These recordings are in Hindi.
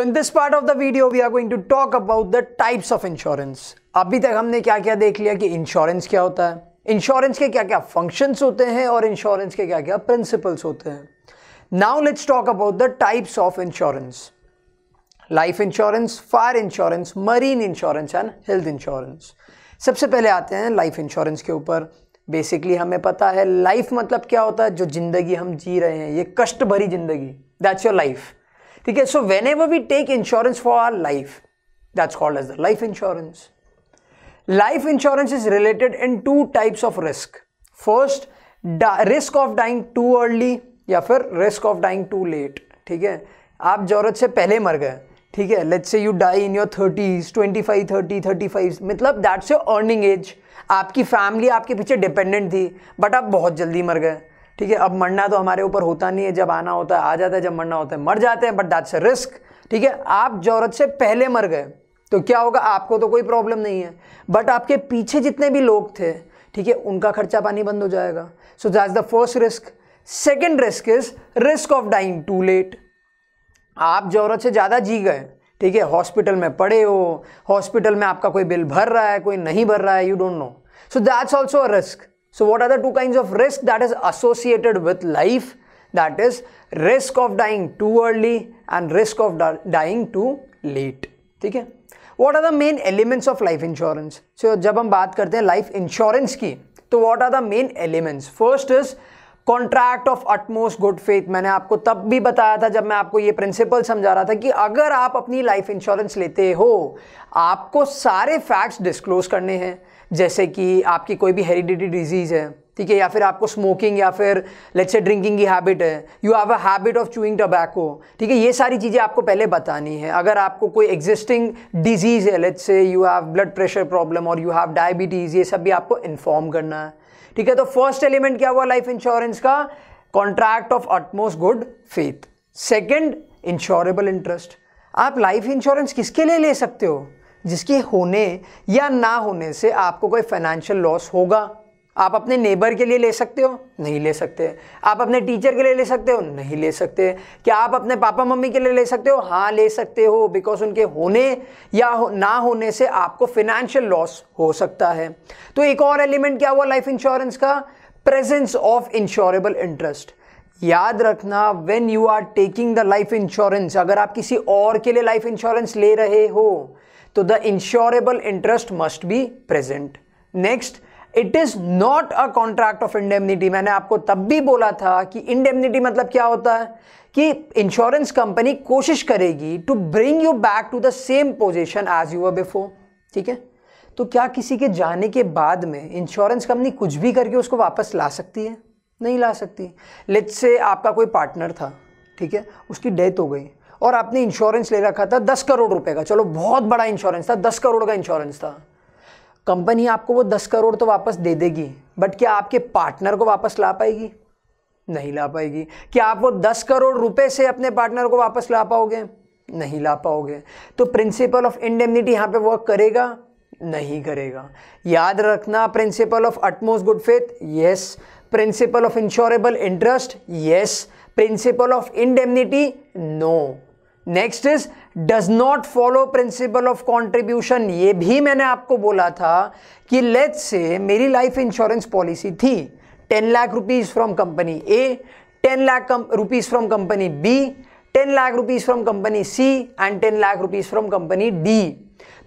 In this part of the video we are going to talk about the types of insurance अभी तक हमने क्या क्या देख लिया कि इंश्योरेंस क्या होता है इंश्योरेंस के क्या क्या फंक्शंस होते हैं और इंश्योरेंस के क्या क्या प्रिंसिपल्स होते हैं now let's talk about the types of insurance life insurance fire insurance marine insurance and health insurance सबसे पहले आते हैं लाइफ इंश्योरेंस के ऊपर बेसिकली हमें पता है लाइफ मतलब क्या होता है जो ज़िंदगी हम जी रहे हैं ये कष्ट भरी ज़िंदगी दैट्स योर लाइफ ठीक है so whenever we take insurance for our life that's called as the life insurance life insurance is related in two types of risk first risk of dying too early या फिर risk of dying too late ठीक है आप जरूरत से पहले मर गए ठीक है let's say you die in your thirties twenty five thirty thirty five मतलब दैट्स योर अर्निंग एज आपकी फैमिली आपके पीछे डिपेंडेंट थी बट आप बहुत जल्दी मर गए ठीक है अब मरना तो हमारे ऊपर होता नहीं है जब आना होता है आ जाता है जब मरना होता है मर जाते हैं बट दैट्स अ रिस्क ठीक है आप जरूरत से पहले मर गए तो क्या होगा आपको तो कोई प्रॉब्लम नहीं है बट आपके पीछे जितने भी लोग थे ठीक है उनका खर्चा पानी बंद हो जाएगा so that's the first risk second risk is risk of dying too late आप जरूरत से ज़्यादा जी गए ठीक है हॉस्पिटल में पड़े हो हॉस्पिटल में आपका कोई बिल भर रहा है कोई नहीं भर रहा है you don't know so that's also a risk So what are the two kinds of risk that is associated with life? That is risk of dying too early and risk of dying too late. theek hai what are the main elements of life insurance so jab hum baat karte hain life insurance ki to what are the main elements first is contract of utmost good faith मैंने आपको तब भी बताया था जब मैं आपको ये प्रिंसिपल समझा रहा था कि अगर आप अपनी लाइफ इंश्योरेंस लेते हो आपको सारे फैक्ट्स डिस्क्लोज करने हैं जैसे कि आपकी कोई भी हेरिडिटी डिजीज़ है ठीक है या फिर आपको स्मोकिंग या फिर लेट्स से ड्रिंकिंग की हैबिट है you have a habit of chewing tobacco ठीक है ये सारी चीज़ें आपको पहले बतानी है अगर आपको कोई एग्जिस्टिंग डिजीज़ है let's say you have blood pressure problem और यू हैव डायबिटीज़ ये सब भी आपको इन्फॉर्म करना है ठीक है तो फर्स्ट एलिमेंट क्या हुआ लाइफ इंश्योरेंस का contract of utmost good faith second insurable interest आप लाइफ इंश्योरेंस किसके लिए ले सकते हो जिसके होने या ना होने से आपको कोई फाइनेंशियल लॉस होगा आप अपने नेबर के लिए ले सकते हो नहीं ले सकते आप अपने टीचर के लिए ले सकते हो नहीं ले सकते क्या आप अपने पापा मम्मी के लिए ले सकते हो हाँ ले सकते हो बिकॉज उनके होने या हो, ना होने से आपको फिनेंशियल लॉस हो सकता है तो एक और एलिमेंट क्या हुआ लाइफ इंश्योरेंस का प्रेजेंस ऑफ इंश्योरेबल इंटरेस्ट याद रखना when you are taking the life insurance अगर आप किसी और के लिए लाइफ इंश्योरेंस ले रहे हो तो the insurable interest must be present next it is not a contract of indemnity मैंने आपको तब भी बोला था कि इंडेमनिटी मतलब क्या होता है कि इंश्योरेंस कंपनी कोशिश करेगी to bring you back to the same position as you before ठीक है तो क्या किसी के जाने के बाद में इंश्योरेंस कंपनी कुछ भी करके उसको वापस ला सकती है नहीं ला सकती लेट्स से आपका कोई पार्टनर था ठीक है उसकी डेथ हो गई और आपने इंश्योरेंस ले रखा था दस करोड़ रुपए का चलो बहुत बड़ा इंश्योरेंस था दस करोड़ का इंश्योरेंस था कंपनी आपको वो दस करोड़ तो वापस दे देगी बट क्या आपके पार्टनर को वापस ला पाएगी नहीं ला पाएगी क्या आप वो दस करोड़ रुपए से अपने पार्टनर को वापस ला पाओगे नहीं ला पाओगे तो प्रिंसिपल ऑफ इंडेमनिटी यहाँ पे वर्क करेगा नहीं करेगा याद रखना principle of utmost good faith yes principle of insurable interest yes principle of indemnity no next is does not follow principle of contribution ये भी मैंने आपको बोला था कि लेट से मेरी लाइफ इंश्योरेंस पॉलिसी थी ten lakh rupees from company A ten lakh rupees from company B ten lakh rupees from company C and ten lakh rupees from company D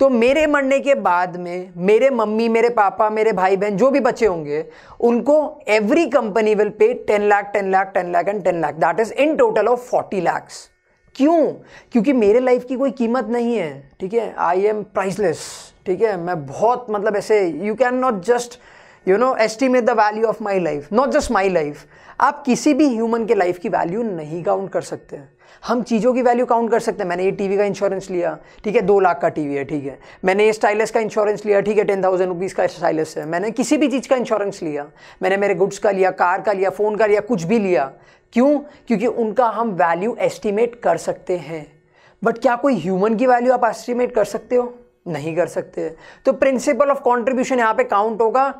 तो मेरे मरने के बाद में मेरे मम्मी मेरे पापा मेरे भाई बहन जो भी बचे होंगे उनको every company will pay ten lakh ten lakh ten lakh and ten lakh that is in total of forty lakhs क्यों क्योंकि मेरे लाइफ की कोई कीमत नहीं है ठीक है आई एम प्राइसलेस ठीक है मैं बहुत मतलब ऐसे you can not just you know estimate the value of my life not just my life आप किसी भी ह्यूमन के लाइफ की वैल्यू नहीं काउंट कर सकते हम चीज़ों की वैल्यू काउंट कर सकते हैं मैंने ये टीवी का इंश्योरेंस लिया ठीक है दो लाख का टीवी है ठीक है मैंने ये स्टाइलस का इंश्योरेंस लिया ठीक है टेन थाउजेंड रुपीज़ का स्टाइलस है मैंने किसी भी चीज़ का इंश्योरेंस लिया मैंने मेरे गुड्स का लिया कार का लिया फ़ोन का लिया कुछ भी लिया क्यों क्योंकि उनका हम वैल्यू एस्टिमेट कर सकते हैं बट क्या कोई ह्यूमन की वैल्यू आप एस्टिमेट कर सकते हो नहीं कर सकते तो प्रिंसिपल ऑफ कॉन्ट्रीब्यूशन यहाँ पे काउंट होगा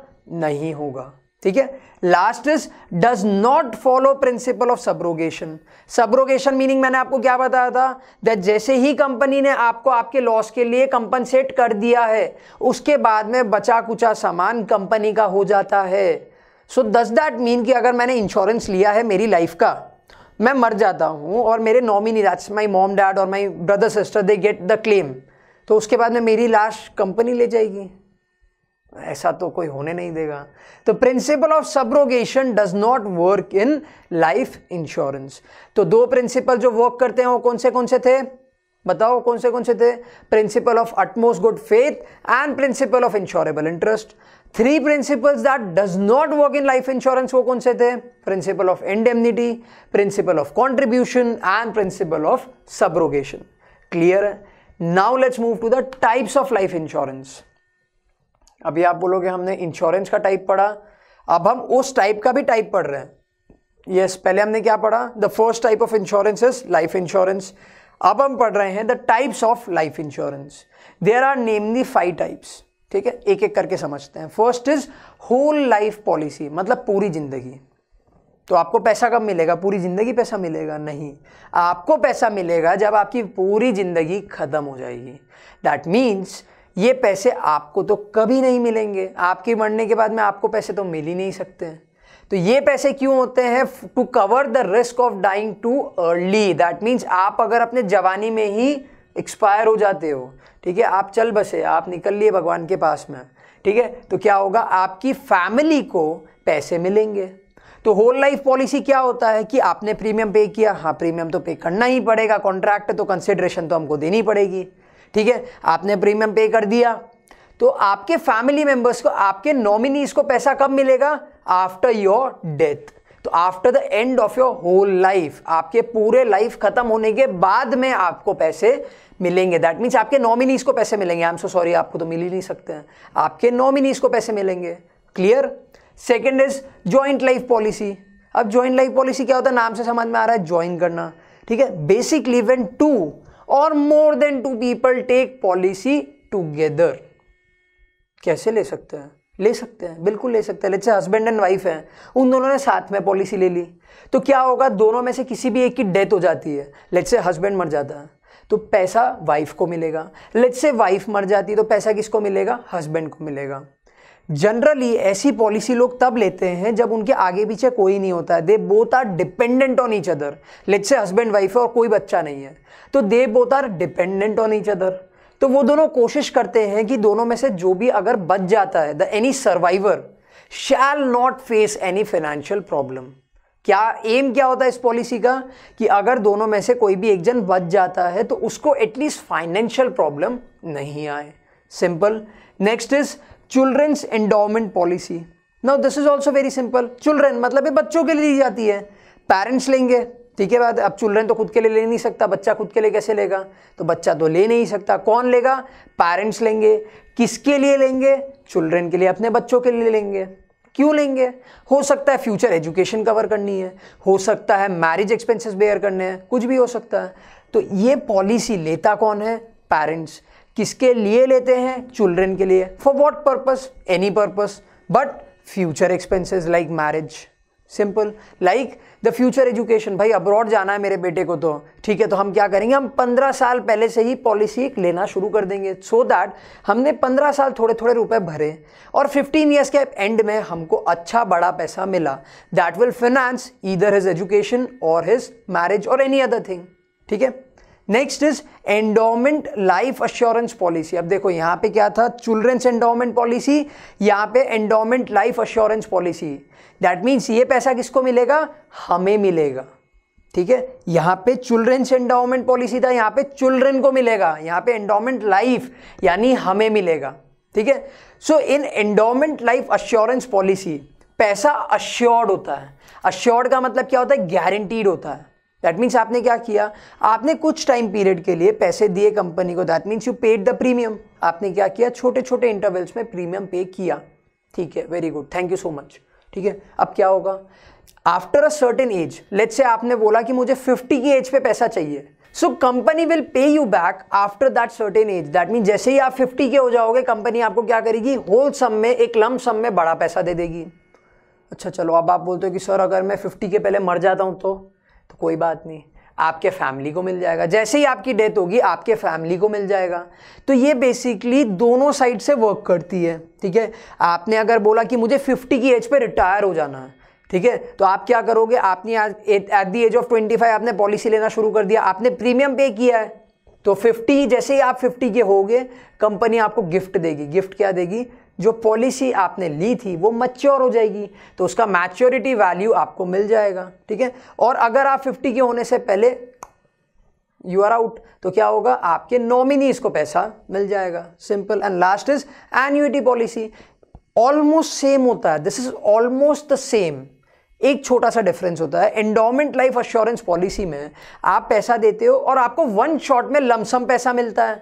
नहीं होगा ठीक है last is does not follow principle of subrogation subrogation meaning मैंने आपको क्या बताया था दैट जैसे ही कंपनी ने आपको आपके लॉस के लिए कंपनसेट कर दिया है उसके बाद में बचा कुचा सामान कंपनी का हो जाता है सो दस दैट मीन कि अगर मैंने इंश्योरेंस लिया है मेरी लाइफ का मैं मर जाता हूँ और मेरे nominee that's my mom dad और my brother sister they get the claim तो उसके बाद में मेरी लाश कंपनी ले जाएगी ऐसा तो कोई होने नहीं देगा तो principle of subrogation does not work in life insurance तो दो प्रिंसिपल जो वर्क करते हैं वो कौन से कौन से थे बताओ कौन से कौन से थे principle of utmost good faith and principle of insurable interest three principles that does not work in life insurance वो कौन से थे principle of indemnity principle of contribution and principle of subrogation clear now let's move to the types of life insurance अभी आप बोलोगे हमने इंश्योरेंस का टाइप पढ़ा अब हम उस टाइप का भी टाइप पढ़ रहे हैं यस yes, पहले हमने क्या पढ़ा the first type of insurance is life insurance अब हम पढ़ रहे हैं the types of life insurance there are namely five types ठीक है एक एक करके समझते हैं first is whole life policy मतलब पूरी ज़िंदगी तो आपको पैसा कब मिलेगा पूरी ज़िंदगी पैसा मिलेगा नहीं आपको पैसा मिलेगा जब आपकी पूरी ज़िंदगी ख़त्म हो जाएगी दैट मीन्स ये पैसे आपको तो कभी नहीं मिलेंगे आपके मरने के बाद में आपको पैसे तो मिल ही नहीं सकते हैं तो ये पैसे क्यों होते हैं to cover the risk of dying too early that means आप अगर अपने जवानी में ही एक्सपायर हो जाते हो ठीक है आप चल बसे आप निकल लिए भगवान के पास में ठीक है तो क्या होगा आपकी फैमिली को पैसे मिलेंगे तो होल लाइफ पॉलिसी क्या होता है कि आपने प्रीमियम पे किया हाँ प्रीमियम तो पे करना ही पड़ेगा कॉन्ट्रैक्ट तो कंसिडरेशन तो हमको देनी पड़ेगी ठीक है आपने प्रीमियम पे कर दिया तो आपके फैमिली मेंबर्स को आपके नॉमिनीज़ को पैसा कब मिलेगा आफ्टर योर डेथ तो after the end of your whole life आपके पूरे लाइफ खत्म होने के बाद में आपको पैसे मिलेंगे दैट मीन्स आपके नॉमिनीज को पैसे मिलेंगे आई एम सो सॉरी आपको तो मिल ही नहीं सकते हैं आपके नॉमिनीज को पैसे मिलेंगे clear second is joint life policy अब ज्वाइंट लाइफ पॉलिसी क्या होता है नाम से समझ में आ रहा है ज्वाइन करना ठीक है बेसिकली वेन टू और more than two people take policy together कैसे ले सकते हैं ले सकते हैं बिल्कुल ले सकते हैं जैसे हस्बैंड एंड वाइफ हैं उन दोनों ने साथ में पॉलिसी ले ली तो क्या होगा दोनों में से किसी भी एक की डेथ हो जाती है लेट से हस्बैंड मर जाता है तो पैसा वाइफ को मिलेगा लेट से वाइफ मर जाती है तो पैसा किसको मिलेगा हस्बैंड को मिलेगा जनरली ऐसी पॉलिसी लोग तब लेते हैं जब उनके आगे पीछे कोई नहीं होता है they both are dependent on each other let say husband wife है और कोई बच्चा नहीं है तो they both are dependent on each other तो वो दोनों कोशिश करते हैं कि दोनों में से जो भी अगर बच जाता है the any survivor shall not face any financial problem क्या एम क्या होता है इस पॉलिसी का कि अगर दोनों में से कोई भी एक जन बच जाता है तो उसको एटलीस्ट फाइनेंशियल प्रॉब्लम नहीं आए simple next is children's endowment policy now this is also very simple children मतलब ये बच्चों के लिए दी जाती है पेरेंट्स लेंगे ठीक है बात अब चिल्ड्रन तो खुद के लिए ले नहीं सकता बच्चा खुद के लिए कैसे लेगा तो बच्चा तो ले नहीं सकता कौन लेगा पेरेंट्स लेंगे किसके लिए लेंगे चिल्ड्रन के लिए अपने बच्चों के लिए लेंगे क्यों लेंगे हो सकता है फ्यूचर एजुकेशन कवर करनी है हो सकता है मैरिज एक्सपेंसेस बेयर करने हैं कुछ भी हो सकता है तो ये पॉलिसी लेता कौन है पेरेंट्स किसके लिए लेते हैं चिल्ड्रन के लिए for what purpose any purpose but future expenses like marriage simple like the future education भाई अब्रॉड जाना है मेरे बेटे को तो ठीक है तो हम क्या करेंगे हम पंद्रह साल पहले से ही पॉलिसी लेना शुरू कर देंगे सो so दैट हमने पंद्रह साल थोड़े थोड़े रुपए भरे और फिफ्टीन ईयर्स के एंड में हमको अच्छा बड़ा पैसा मिला that will finance either his education और हिज मैरिज और एनी अदर थिंग ठीक है next is endowment life assurance policy अब देखो यहाँ पे क्या था चिल्ड्रंस एंडोमेंट पॉलिसी यहाँ पे endowment life assurance policy that means ये पैसा किसको मिलेगा हमें मिलेगा ठीक है यहाँ पे चिल्ड्रंस एंडोमेंट पॉलिसी था यहाँ पे चिल्ड्रन को मिलेगा यहाँ पे एंडोमेंट लाइफ यानी हमें मिलेगा ठीक है so in endowment life assurance policy पैसा अश्योर्ड होता है अश्योर्ड का मतलब क्या होता है गारंटीड होता है दैट मीन्स आपने क्या किया आपने कुछ टाइम पीरियड के लिए पैसे दिए कंपनी को that means you paid the premium आपने क्या किया छोटे छोटे इंटरवल्स में प्रीमियम पे किया ठीक है very good thank you so much ठीक है अब क्या होगा after a certain age let's say आपने बोला कि मुझे 50 की एज पे पैसा चाहिए so company will pay you back after that certain age that mean जैसे ही आप 50 के हो जाओगे कंपनी आपको क्या करेगी होल सम में एक लम सम में बड़ा पैसा दे देगी अच्छा चलो अब आप बोलते हो कि सर अगर मैं 50 के पहले मर जाता हूँ तो तो कोई बात नहीं आपके फैमिली को मिल जाएगा जैसे ही आपकी डेथ होगी आपके फैमिली को मिल जाएगा तो ये बेसिकली दोनों साइड से वर्क करती है ठीक है आपने अगर बोला कि मुझे 50 की एज पे रिटायर हो जाना है ठीक है तो आप क्या करोगे आपने at the age of twenty five आपने पॉलिसी लेना शुरू कर दिया आपने प्रीमियम पे किया है तो फिफ्टी जैसे ही आप फिफ्टी के होगे कंपनी आपको गिफ्ट देगी गिफ्ट क्या देगी जो पॉलिसी आपने ली थी वो मच्योर हो जाएगी तो उसका मैच्योरिटी वैल्यू आपको मिल जाएगा ठीक है और अगर आप 50 के होने से पहले यू आर आउट तो क्या होगा आपके नॉमिनीज को पैसा मिल जाएगा simple and last is annuity policy almost same होता है this is almost the same एक छोटा सा डिफरेंस होता है एंडोमेंट लाइफ अश्योरेंस पॉलिसी में आप पैसा देते हो और आपको वन शॉट में लमसम पैसा मिलता है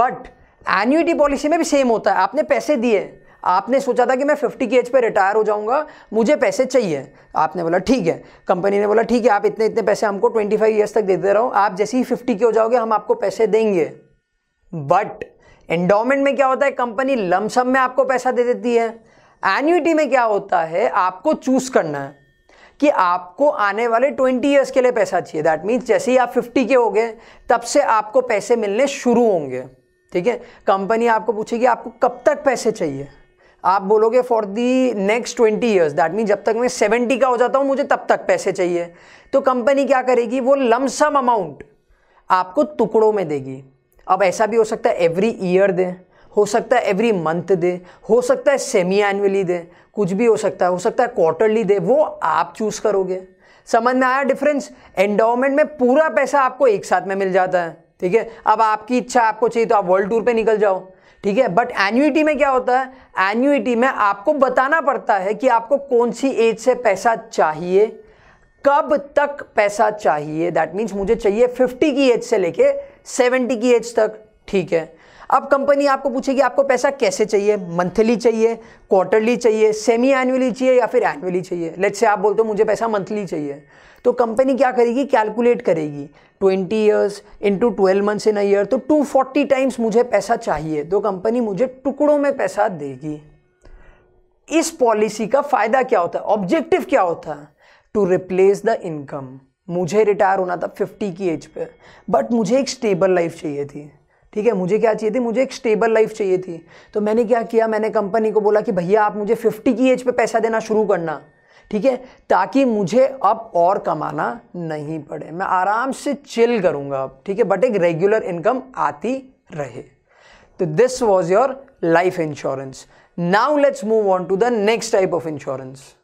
बट एन्यूटी पॉलिसी में भी सेम होता है आपने पैसे दिए आपने सोचा था कि मैं फिफ्टी की एज पे रिटायर हो जाऊंगा मुझे पैसे चाहिए आपने बोला ठीक है कंपनी ने बोला ठीक है आप इतने इतने पैसे हमको ट्वेंटी फाइव ईयर्स तक दे दे रहा हूँ आप जैसे ही फिफ्टी के हो जाओगे हम आपको पैसे देंगे बट एंडोमेंट में क्या होता है कंपनी लमसम में आपको पैसा दे देती है एन्यूटी में क्या होता है आपको चूज करना है कि आपको आने वाले ट्वेंटी ईयर्स के लिए पैसा चाहिए दैट मीन्स जैसे ही आप फिफ्टी के हो गए तब से आपको पैसे मिलने शुरू होंगे ठीक है कंपनी आपको पूछेगी आपको कब तक पैसे चाहिए आप बोलोगे for the next twenty years that mean जब तक मैं सेवेंटी का हो जाता हूँ मुझे तब तक पैसे चाहिए तो कंपनी क्या करेगी वो लमसम अमाउंट आपको टुकड़ों में देगी अब ऐसा भी हो सकता है एवरी ईयर दे हो सकता है एवरी मंथ दे हो सकता है सेमी एनुअली दे कुछ भी हो सकता है हो सकता है क्वार्टरली दे वो आप चूज़ करोगे समझ में आया डिफरेंस एंडोमेंट में पूरा पैसा आपको एक साथ में मिल जाता है ठीक है अब आपकी इच्छा आपको चाहिए तो आप वर्ल्ड टूर पे निकल जाओ ठीक है बट एन्यूटी में क्या होता है एन्यूटी में आपको बताना पड़ता है कि आपको कौन सी एज से पैसा चाहिए कब तक पैसा चाहिए दैट मीन्स मुझे चाहिए 50 की एज से लेके 70 की एज तक ठीक है अब कंपनी आपको पूछेगी आपको पैसा कैसे चाहिए मंथली चाहिए क्वार्टरली चाहिए सेमी एनुअली चाहिए या फिर एनुअली चाहिए लेट से आप बोलते हो मुझे पैसा मंथली चाहिए तो कंपनी क्या करेगी कैलकुलेट करेगी 20 years into twelve months in a year तो 240 टाइम्स मुझे पैसा चाहिए तो कंपनी मुझे टुकड़ों में पैसा देगी इस पॉलिसी का फायदा क्या होता है ऑब्जेक्टिव क्या होता है टू रिप्लेस द इनकम मुझे रिटायर होना था 50 की एज पे बट मुझे एक स्टेबल लाइफ चाहिए थी ठीक है मुझे क्या चाहिए थी मुझे एक स्टेबल लाइफ चाहिए थी तो मैंने क्या किया मैंने कंपनी को बोला कि भैया आप मुझे फिफ्टी की एज पे पैसा देना शुरू करना ठीक है ताकि मुझे अब और कमाना नहीं पड़े मैं आराम से चिल करूँगा अब ठीक है बट एक रेगुलर इनकम आती रहे तो this was your life insurance now let's move on to the next type of insurance